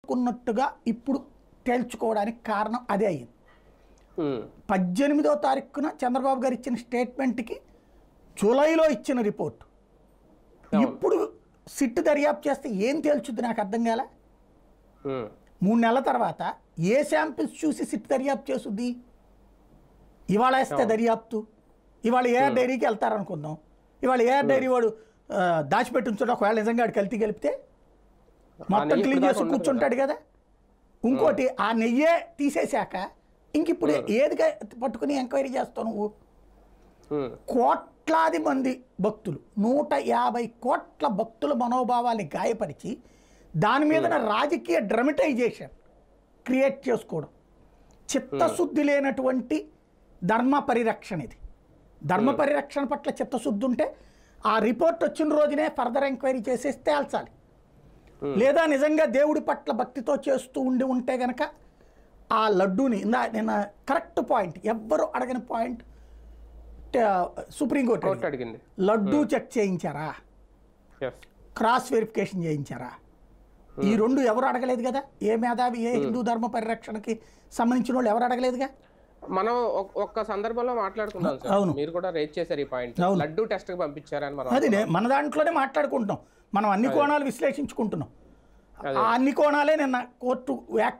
అనుకున్నట్టుగా ఇప్పుడు తేల్చుకోవడానికి కారణం అదే అయింది పద్దెనిమిదో తారీఖున చంద్రబాబు గారు ఇచ్చిన స్టేట్మెంట్కి జూలైలో ఇచ్చిన రిపోర్ట్ ఇప్పుడు సిట్ దర్యాప్తు చేస్తే ఏం తేల్చుద్ది నాకు అర్థం కాల మూడు నెలల తర్వాత ఏ శాంపిల్స్ చూసి సిట్ దర్యాప్తు చేస్తుంది ఇవాళ వేస్తే దర్యాప్తు ఇవాళ ఏఆర్ డైరీకి వెళ్తారనుకుందాం ఇవాళ ఏఆర్ డైరీ వాడు దాచిపెట్టించడం ఒకవేళ నిజంగా కలిపి గెలిపితే మొత్తం క్లీన్ చేసి కూర్చుంటాడు కదా ఇంకోటి ఆ నెయ్యే తీసేశాక ఇంక ఇప్పుడు ఏదిగా పట్టుకుని ఎంక్వైరీ చేస్తావు నువ్వు కోట్లాది మంది భక్తులు నూట యాభై కోట్ల భక్తుల మనోభావాన్ని గాయపరిచి దాని మీద రాజకీయ డ్రమిటైజేషన్ క్రియేట్ చేసుకోవడం చిత్తశుద్ధి లేనటువంటి ధర్మ పరిరక్షణ ఇది ధర్మ పరిరక్షణ పట్ల చిత్తశుద్ధి ఉంటే ఆ రిపోర్ట్ వచ్చిన రోజునే ఫర్దర్ ఎంక్వైరీ చేసేసి తేల్చాలి Hmm. లేదా నిజంగా దేవుడి పట్ల భక్తితో చేస్తూ ఉండి ఉంటే గనక ఆ లడ్డూని ఇందా నిన్న కరెక్ట్ పాయింట్ ఎవ్వరు అడగని పాయింట్ సుప్రీంకోర్టు అడిగింది లడ్డూ hmm. చెక్ చేయించారా క్రాస్ వెరిఫికేషన్ చేయించారా ఈ hmm. రెండు ఎవరు అడగలేదు కదా ఏ మేధావి ఏ హిందూ ధర్మ పరిరక్షణకి సంబంధించిన వాళ్ళు ఎవరు అడగలేదుగా మనం ఒక్క సందర్భంలో మాట్లాడుకుంటాం అవును మీరు కూడా రేట్ చేశారు ఈ పాయింట్ లడ్డూ టెస్ట్ పంపించారని మన దాంట్లోనే మాట్లాడుకుంటున్నాం మనం అన్ని కోణాలు విశ్లేషించుకుంటున్నాం అన్ని కోణాలే నిన్న కోర్టు